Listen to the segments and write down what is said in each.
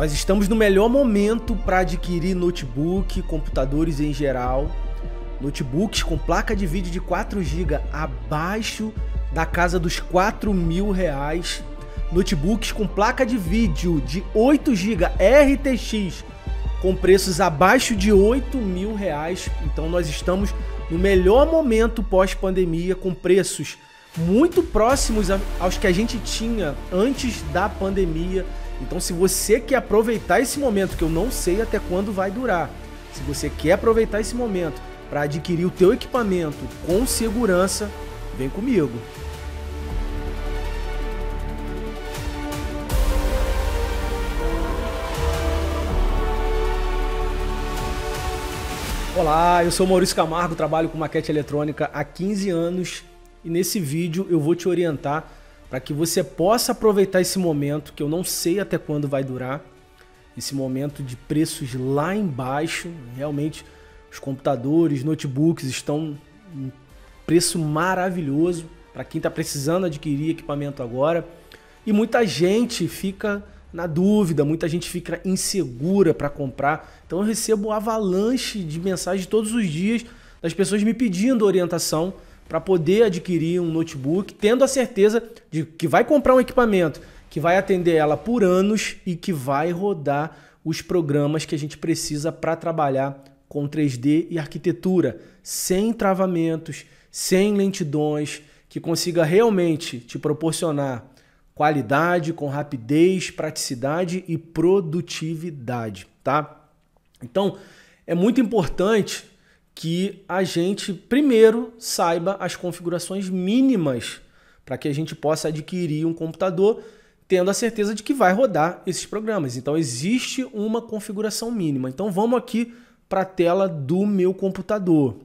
Nós estamos no melhor momento para adquirir notebook, computadores em geral, notebooks com placa de vídeo de 4 GB abaixo da casa dos 4 mil reais, notebooks com placa de vídeo de 8 GB RTX com preços abaixo de 8 mil reais. Então nós estamos no melhor momento pós-pandemia com preços muito próximos aos que a gente tinha antes da pandemia então, se você quer aproveitar esse momento, que eu não sei até quando vai durar, se você quer aproveitar esse momento para adquirir o teu equipamento com segurança, vem comigo. Olá, eu sou Maurício Camargo, trabalho com maquete eletrônica há 15 anos e nesse vídeo eu vou te orientar para que você possa aproveitar esse momento que eu não sei até quando vai durar, esse momento de preços lá embaixo, realmente os computadores, notebooks estão um preço maravilhoso para quem está precisando adquirir equipamento agora. E muita gente fica na dúvida, muita gente fica insegura para comprar. Então eu recebo avalanche de mensagens todos os dias das pessoas me pedindo orientação para poder adquirir um notebook, tendo a certeza de que vai comprar um equipamento que vai atender ela por anos e que vai rodar os programas que a gente precisa para trabalhar com 3D e arquitetura, sem travamentos, sem lentidões, que consiga realmente te proporcionar qualidade, com rapidez, praticidade e produtividade, tá? Então, é muito importante que a gente primeiro saiba as configurações mínimas para que a gente possa adquirir um computador tendo a certeza de que vai rodar esses programas. Então existe uma configuração mínima. Então vamos aqui para a tela do meu computador.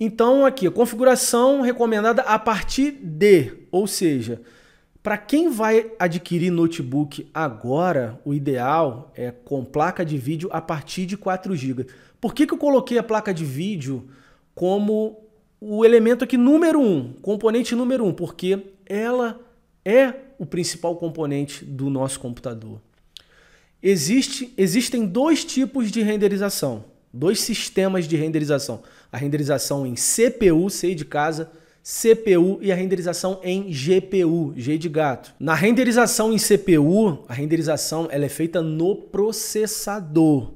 Então aqui, configuração recomendada a partir de, ou seja, para quem vai adquirir notebook agora, o ideal é com placa de vídeo a partir de 4 GB. Por que, que eu coloquei a placa de vídeo como o elemento aqui número 1, um, componente número 1? Um, porque ela é o principal componente do nosso computador. Existe, existem dois tipos de renderização, dois sistemas de renderização. A renderização em CPU, sei de casa, CPU e a renderização em GPU, G de gato. Na renderização em CPU, a renderização ela é feita no processador.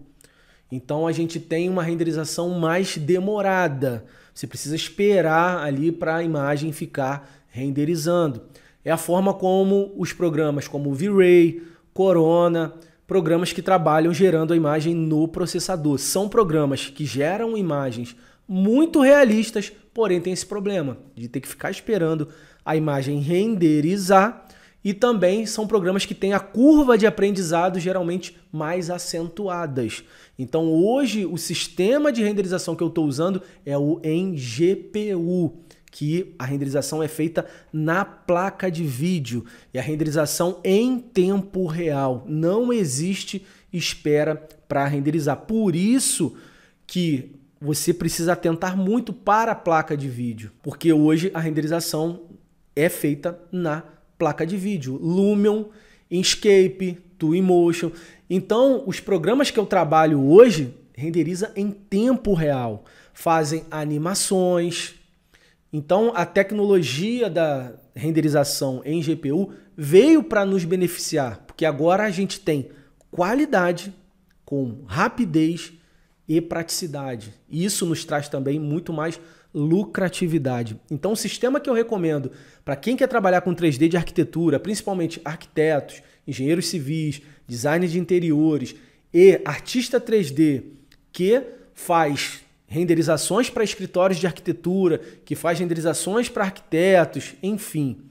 Então a gente tem uma renderização mais demorada. Você precisa esperar ali para a imagem ficar renderizando. É a forma como os programas como V-Ray, Corona, programas que trabalham gerando a imagem no processador. São programas que geram imagens muito realistas, porém tem esse problema de ter que ficar esperando a imagem renderizar. E também são programas que têm a curva de aprendizado geralmente mais acentuadas. Então hoje o sistema de renderização que eu estou usando é o em GPU, que a renderização é feita na placa de vídeo e a renderização em tempo real. Não existe espera para renderizar. Por isso que você precisa atentar muito para a placa de vídeo, porque hoje a renderização é feita na placa de vídeo. Lumion, Inkscape, Twinmotion. Então, os programas que eu trabalho hoje renderiza em tempo real, fazem animações. Então, a tecnologia da renderização em GPU veio para nos beneficiar, porque agora a gente tem qualidade com rapidez e praticidade. isso nos traz também muito mais lucratividade. Então, o sistema que eu recomendo para quem quer trabalhar com 3D de arquitetura, principalmente arquitetos, engenheiros civis, designers de interiores e artista 3D que faz renderizações para escritórios de arquitetura, que faz renderizações para arquitetos, enfim.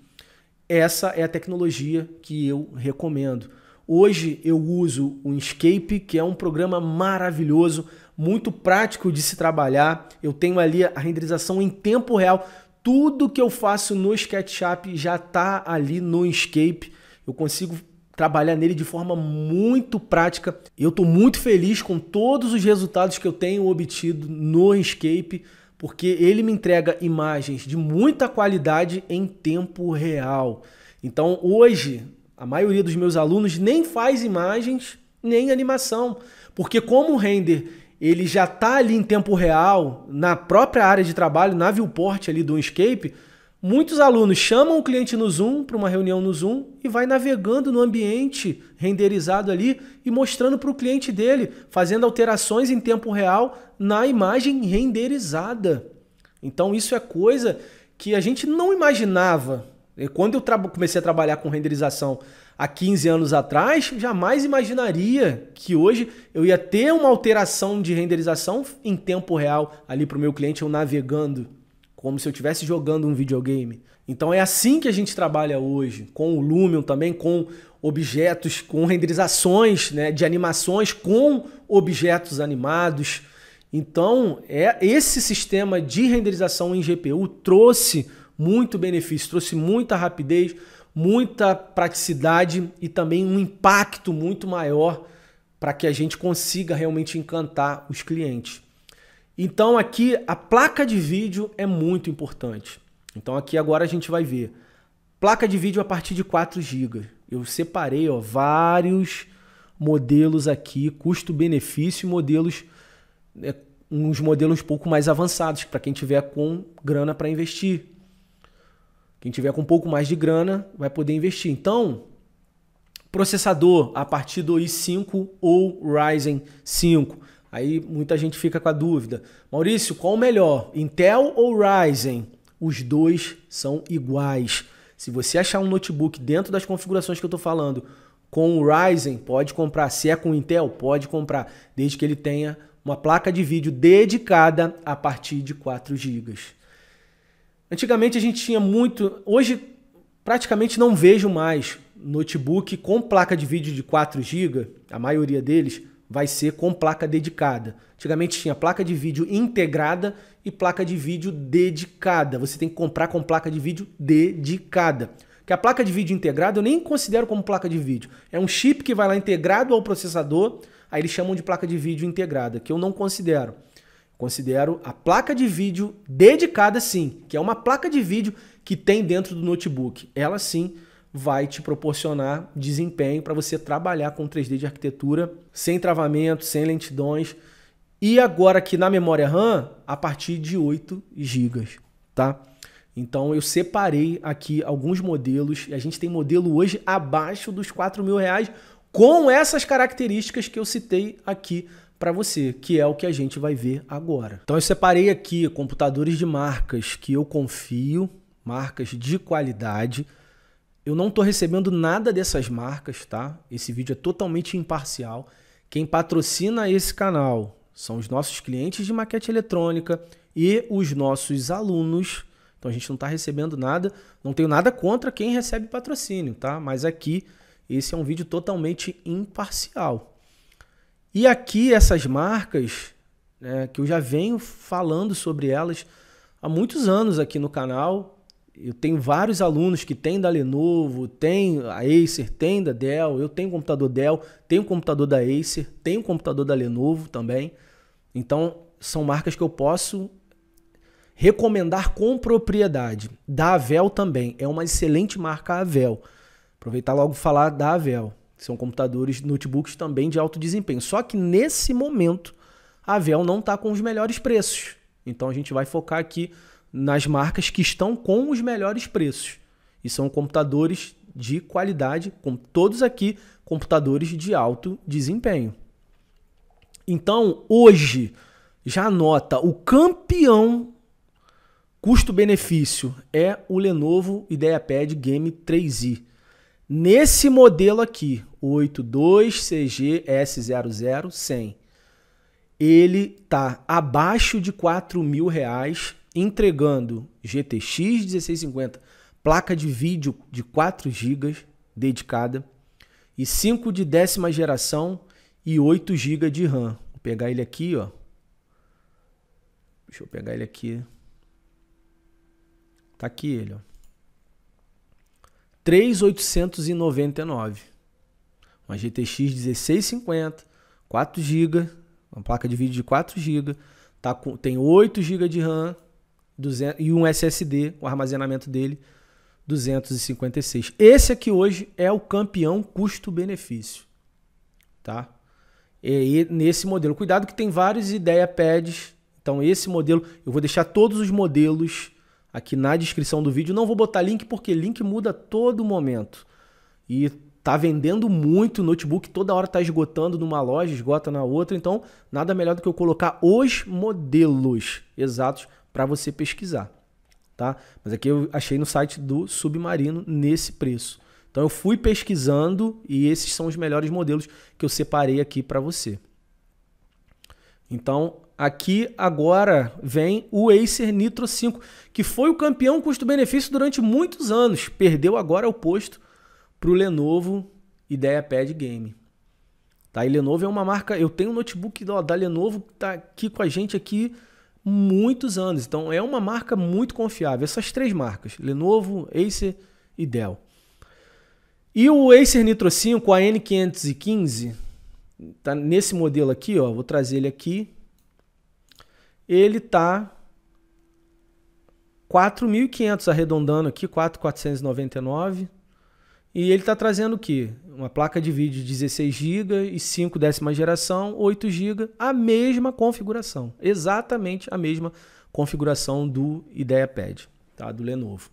Essa é a tecnologia que eu recomendo. Hoje eu uso o Inkscape, que é um programa maravilhoso muito prático de se trabalhar. Eu tenho ali a renderização em tempo real. Tudo que eu faço no SketchUp já está ali no Inkscape. Eu consigo trabalhar nele de forma muito prática. Eu estou muito feliz com todos os resultados que eu tenho obtido no Inkscape, porque ele me entrega imagens de muita qualidade em tempo real. Então, hoje, a maioria dos meus alunos nem faz imagens nem animação, porque como o render ele já está ali em tempo real, na própria área de trabalho, na viewport ali do Escape, muitos alunos chamam o cliente no Zoom para uma reunião no Zoom e vai navegando no ambiente renderizado ali e mostrando para o cliente dele, fazendo alterações em tempo real na imagem renderizada. Então isso é coisa que a gente não imaginava quando eu comecei a trabalhar com renderização há 15 anos atrás, jamais imaginaria que hoje eu ia ter uma alteração de renderização em tempo real ali para o meu cliente, eu navegando, como se eu estivesse jogando um videogame. Então é assim que a gente trabalha hoje, com o Lumion também, com objetos, com renderizações né, de animações, com objetos animados. Então, é esse sistema de renderização em GPU trouxe muito benefício, trouxe muita rapidez, muita praticidade e também um impacto muito maior para que a gente consiga realmente encantar os clientes. Então aqui a placa de vídeo é muito importante. Então aqui agora a gente vai ver placa de vídeo a partir de 4 GB. Eu separei ó, vários modelos aqui, custo-benefício, modelos é, uns modelos um pouco mais avançados para quem tiver com grana para investir. Quem tiver com um pouco mais de grana vai poder investir. Então, processador a partir do i5 ou Ryzen 5. Aí muita gente fica com a dúvida. Maurício, qual o melhor? Intel ou Ryzen? Os dois são iguais. Se você achar um notebook dentro das configurações que eu estou falando com o Ryzen, pode comprar. Se é com Intel, pode comprar, desde que ele tenha uma placa de vídeo dedicada a partir de 4 GB. Antigamente a gente tinha muito. Hoje praticamente não vejo mais notebook com placa de vídeo de 4 GB, a maioria deles vai ser com placa dedicada. Antigamente tinha placa de vídeo integrada e placa de vídeo dedicada. Você tem que comprar com placa de vídeo dedicada. Que a placa de vídeo integrada eu nem considero como placa de vídeo. É um chip que vai lá integrado ao processador, aí eles chamam de placa de vídeo integrada, que eu não considero. Considero a placa de vídeo dedicada sim, que é uma placa de vídeo que tem dentro do notebook. Ela sim vai te proporcionar desempenho para você trabalhar com 3D de arquitetura sem travamento, sem lentidões. E agora aqui na memória RAM, a partir de 8 GB, tá? Então eu separei aqui alguns modelos e a gente tem modelo hoje abaixo dos 4 mil reais com essas características que eu citei aqui para você, que é o que a gente vai ver agora. Então eu separei aqui computadores de marcas que eu confio, marcas de qualidade. Eu não estou recebendo nada dessas marcas, tá? Esse vídeo é totalmente imparcial. Quem patrocina esse canal são os nossos clientes de maquete eletrônica e os nossos alunos. Então a gente não está recebendo nada, não tenho nada contra quem recebe patrocínio, tá? Mas aqui esse é um vídeo totalmente imparcial. E aqui essas marcas, né, que eu já venho falando sobre elas há muitos anos aqui no canal. Eu tenho vários alunos que têm da Lenovo, tem a Acer, tem da Dell, eu tenho um computador Dell, tenho um computador da Acer, tenho um computador da Lenovo também. Então, são marcas que eu posso recomendar com propriedade. Da Avel também, é uma excelente marca a Avel. Aproveitar logo falar da Avel. São computadores, notebooks também de alto desempenho. Só que nesse momento, a Dell não está com os melhores preços. Então a gente vai focar aqui nas marcas que estão com os melhores preços. E são computadores de qualidade, como todos aqui, computadores de alto desempenho. Então, hoje, já anota, o campeão custo-benefício é o Lenovo IdeaPad Game 3i. Nesse modelo aqui, 82CGS00100, ele tá abaixo de 4 mil reais, entregando GTX 1650, placa de vídeo de 4 GB dedicada e 5 de décima geração e 8 GB de RAM. Vou pegar ele aqui, ó. Deixa eu pegar ele aqui. Tá aqui ele, ó. 3,899. Uma GTX 1650, 4 GB, uma placa de vídeo de 4 GB, tá com, tem 8 GB de RAM 200, e um SSD, o armazenamento dele, 256. Esse aqui hoje é o campeão custo-benefício, tá? E, e, nesse modelo. Cuidado que tem vários ideia pads. Então esse modelo, eu vou deixar todos os modelos aqui na descrição do vídeo. Não vou botar link porque link muda todo momento. E tá vendendo muito notebook, toda hora tá esgotando numa loja, esgota na outra, então nada melhor do que eu colocar os modelos exatos para você pesquisar, tá? Mas aqui eu achei no site do Submarino nesse preço. Então eu fui pesquisando e esses são os melhores modelos que eu separei aqui para você. Então, Aqui agora vem o Acer Nitro 5, que foi o campeão custo-benefício durante muitos anos. Perdeu agora o posto para o Lenovo IdeaPad Game. Tá? E Lenovo é uma marca... Eu tenho um notebook ó, da Lenovo que está aqui com a gente aqui muitos anos. Então é uma marca muito confiável. Essas três marcas, Lenovo, Acer e Dell. E o Acer Nitro 5, a N515, tá nesse modelo aqui, ó, vou trazer ele aqui ele está 4.500 arredondando aqui, 4.499. E ele está trazendo o quê? Uma placa de vídeo de 16 GB e 5 décima geração, 8 GB, a mesma configuração, exatamente a mesma configuração do IdeaPad, tá? do Lenovo.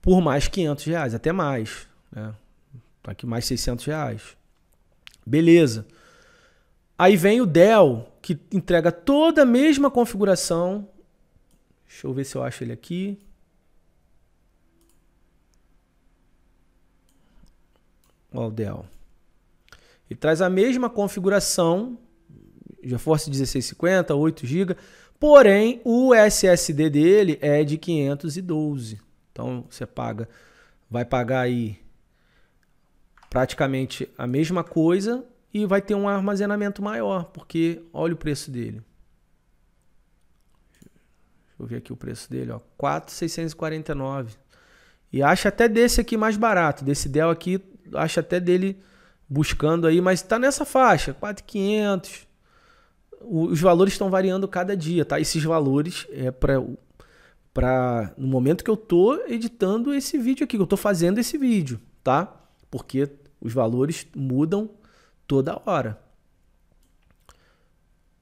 Por mais 500 reais, até mais, né? Tá aqui mais 600 reais. Beleza. Aí vem o Dell, que entrega toda a mesma configuração. Deixa eu ver se eu acho ele aqui. Olha o Dell. Ele traz a mesma configuração, GeForce 1650, 8 GB, porém o SSD dele é de 512. Então você paga, vai pagar aí praticamente a mesma coisa, e vai ter um armazenamento maior, porque olha o preço dele. Deixa eu ver aqui o preço dele, ó, 4,649. E acha até desse aqui mais barato, desse Dell aqui, acha até dele buscando aí, mas está nessa faixa, 4,500. Os valores estão variando cada dia, tá? Esses valores é para para no momento que eu tô editando esse vídeo aqui, que eu tô fazendo esse vídeo, tá? Porque os valores mudam toda hora.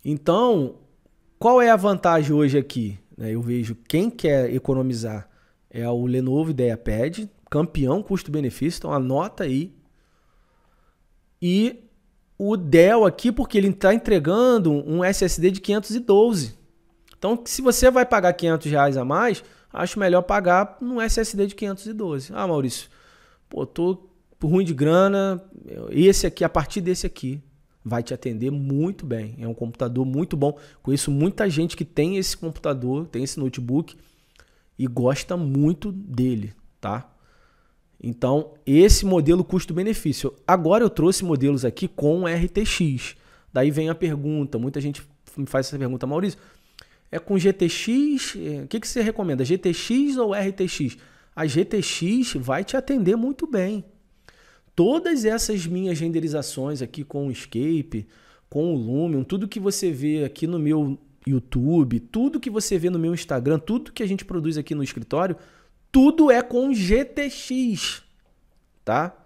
Então, qual é a vantagem hoje aqui? Né, eu vejo quem quer economizar é o Lenovo IdeaPad, campeão custo-benefício, então anota aí. E o Dell aqui, porque ele está entregando um SSD de 512. Então, se você vai pagar 500 reais a mais, acho melhor pagar um SSD de 512. Ah, Maurício, pô, tô ruim de grana, esse aqui, a partir desse aqui, vai te atender muito bem. É um computador muito bom. Conheço muita gente que tem esse computador, tem esse notebook e gosta muito dele, tá? Então, esse modelo custo-benefício. Agora eu trouxe modelos aqui com RTX. Daí vem a pergunta, muita gente me faz essa pergunta, Maurício, é com GTX? É, o que, que você recomenda? GTX ou RTX? A GTX vai te atender muito bem. Todas essas minhas renderizações aqui com o Escape, com o Lumion, tudo que você vê aqui no meu YouTube, tudo que você vê no meu Instagram, tudo que a gente produz aqui no escritório, tudo é com GTX, tá?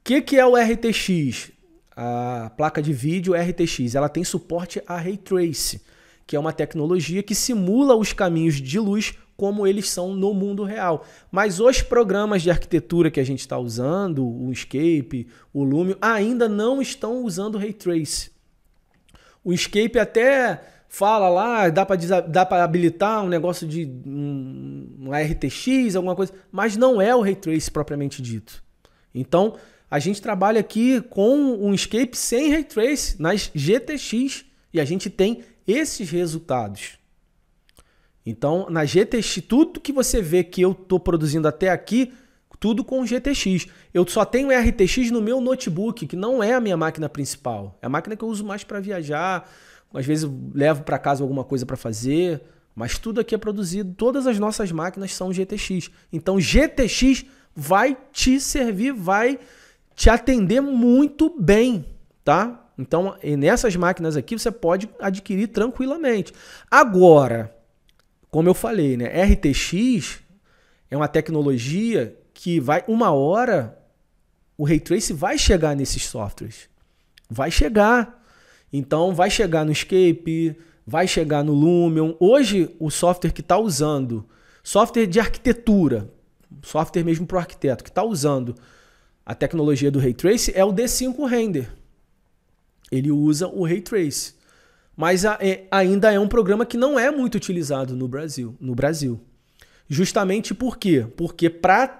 O que, que é o RTX? A placa de vídeo RTX, ela tem suporte a Ray Trace, que é uma tecnologia que simula os caminhos de luz como eles são no mundo real. Mas os programas de arquitetura que a gente está usando, o Escape, o Lumio, ainda não estão usando Ray Trace. O Escape até fala lá, dá para habilitar um negócio de um, um RTX, alguma coisa, mas não é o Ray Trace propriamente dito. Então, a gente trabalha aqui com um escape sem ray trace nas GTX e a gente tem esses resultados. Então, na GTX, tudo que você vê que eu estou produzindo até aqui, tudo com GTX. Eu só tenho RTX no meu notebook, que não é a minha máquina principal. É a máquina que eu uso mais para viajar, às vezes levo para casa alguma coisa para fazer, mas tudo aqui é produzido, todas as nossas máquinas são GTX. Então, GTX vai te servir, vai te atender muito bem, tá? Então, nessas máquinas aqui você pode adquirir tranquilamente. Agora, como eu falei, né? RTX é uma tecnologia que vai uma hora o ray trace vai chegar nesses softwares. Vai chegar. Então vai chegar no Escape, vai chegar no Lumion. Hoje o software que está usando, software de arquitetura, software mesmo para o arquiteto que está usando a tecnologia do ray trace é o D5 Render. Ele usa o ray trace mas é, ainda é um programa que não é muito utilizado no Brasil, no Brasil. Justamente por quê? Porque para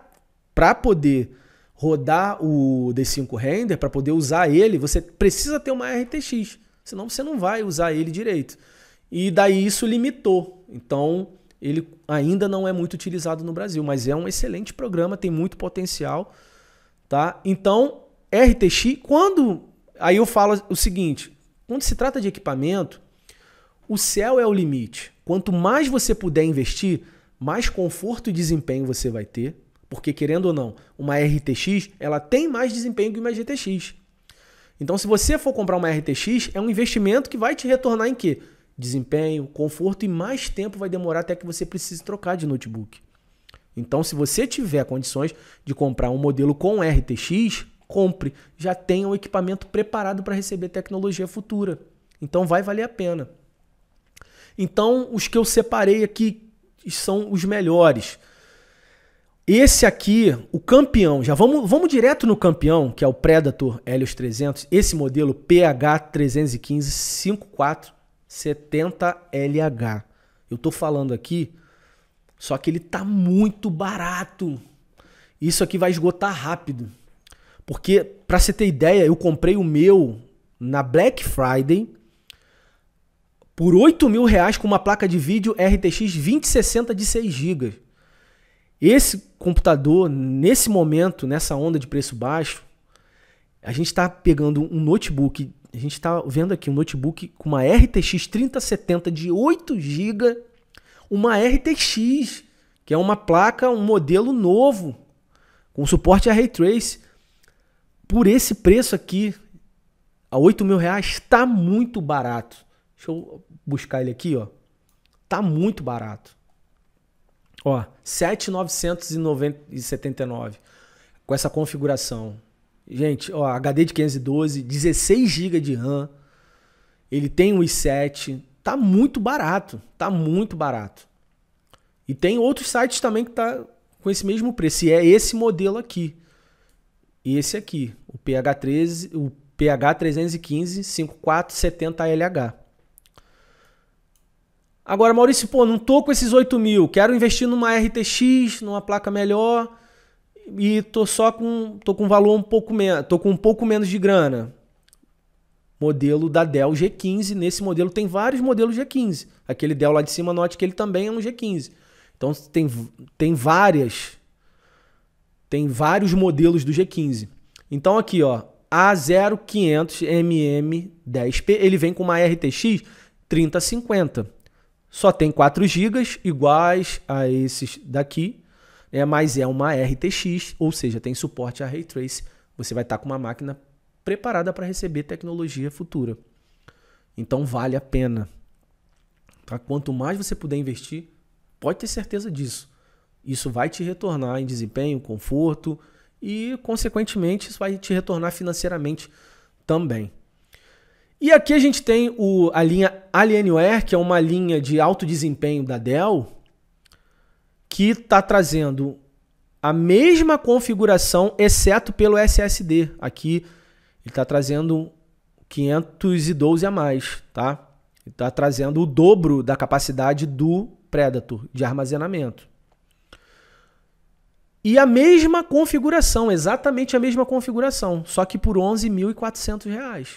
poder rodar o D5 Render, para poder usar ele, você precisa ter uma RTX, senão você não vai usar ele direito. E daí isso limitou. Então, ele ainda não é muito utilizado no Brasil, mas é um excelente programa, tem muito potencial, tá? Então, RTX, quando aí eu falo o seguinte, quando se trata de equipamento, o céu é o limite. Quanto mais você puder investir, mais conforto e desempenho você vai ter, porque querendo ou não, uma RTX, ela tem mais desempenho que uma GTX. Então, se você for comprar uma RTX, é um investimento que vai te retornar em quê? Desempenho, conforto e mais tempo vai demorar até que você precise trocar de notebook. Então, se você tiver condições de comprar um modelo com RTX, compre, já tenha um equipamento preparado para receber tecnologia futura. Então vai valer a pena. Então, os que eu separei aqui são os melhores. Esse aqui, o campeão, já vamos, vamos direto no campeão, que é o Predator Helios 300, esse modelo PH315-5470LH. Eu tô falando aqui, só que ele tá muito barato. Isso aqui vai esgotar rápido. Porque, para você ter ideia, eu comprei o meu na Black Friday por 8 mil reais com uma placa de vídeo RTX 2060 de 6 GB. Esse computador, nesse momento, nessa onda de preço baixo, a gente está pegando um notebook, a gente está vendo aqui um notebook com uma RTX 3070 de 8 GB, uma RTX, que é uma placa, um modelo novo, com suporte a Ray Trace, por esse preço aqui, a 8 mil reais, tá muito barato. Deixa eu buscar ele aqui, ó. Tá muito barato. Ó, 7,979 com essa configuração. Gente, ó, HD de 512, 16 GB de RAM. Ele tem um i7. Tá muito barato. Tá muito barato. E tem outros sites também que tá com esse mesmo preço. E é esse modelo aqui. E esse aqui, o PH13, o PH315-5470LH. Agora, Maurício, pô, não tô com esses 8 mil, quero investir numa RTX, numa placa melhor, e tô só com. tô com um valor um pouco menos. tô com um pouco menos de grana. Modelo da Dell G15. Nesse modelo tem vários modelos G15. Aquele Dell lá de cima, note que ele também é um G15. Então tem, tem várias tem vários modelos do G15. Então aqui, ó, A0500MM10P, ele vem com uma RTX 3050. Só tem 4 GB iguais a esses daqui, né? mas é uma RTX, ou seja, tem suporte a Ray Trace. Você vai estar tá com uma máquina preparada para receber tecnologia futura. Então vale a pena. Tá? Quanto mais você puder investir, pode ter certeza disso. Isso vai te retornar em desempenho, conforto e, consequentemente, isso vai te retornar financeiramente também. E aqui a gente tem o, a linha Alienware, que é uma linha de alto desempenho da Dell, que está trazendo a mesma configuração, exceto pelo SSD. Aqui ele está trazendo 512 a mais, tá? está trazendo o dobro da capacidade do Predator de armazenamento. E a mesma configuração, exatamente a mesma configuração, só que por R$ 11.400.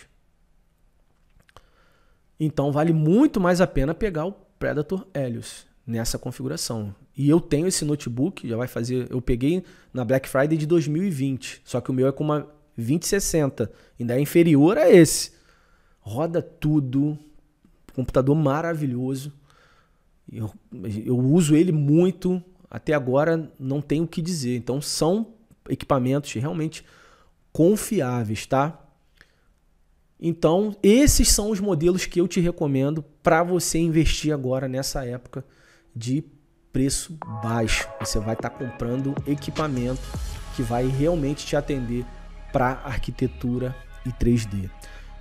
Então vale muito mais a pena pegar o Predator Helios nessa configuração. E eu tenho esse notebook, já vai fazer, eu peguei na Black Friday de 2020, só que o meu é com uma 2060, ainda é inferior a esse. Roda tudo, computador maravilhoso. Eu, eu uso ele muito, até agora não tenho o que dizer. Então são equipamentos realmente confiáveis, tá? Então, esses são os modelos que eu te recomendo para você investir agora nessa época de preço baixo. Você vai estar tá comprando equipamento que vai realmente te atender para arquitetura e 3D.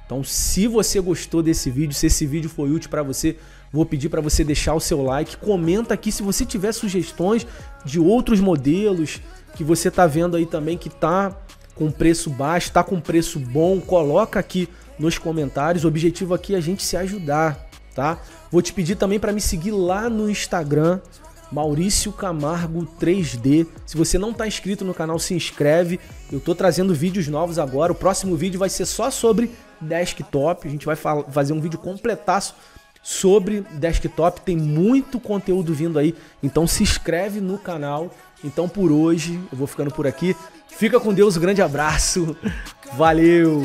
Então, se você gostou desse vídeo, se esse vídeo foi útil para você, Vou pedir para você deixar o seu like, comenta aqui se você tiver sugestões de outros modelos que você está vendo aí também que tá com preço baixo, tá com preço bom, coloca aqui nos comentários. O objetivo aqui é a gente se ajudar, tá? Vou te pedir também para me seguir lá no Instagram, Maurício Camargo 3D. Se você não está inscrito no canal, se inscreve. Eu estou trazendo vídeos novos agora. O próximo vídeo vai ser só sobre desktop. A gente vai fazer um vídeo completaço sobre desktop, tem muito conteúdo vindo aí, então se inscreve no canal. Então por hoje eu vou ficando por aqui. Fica com Deus, um grande abraço. Valeu.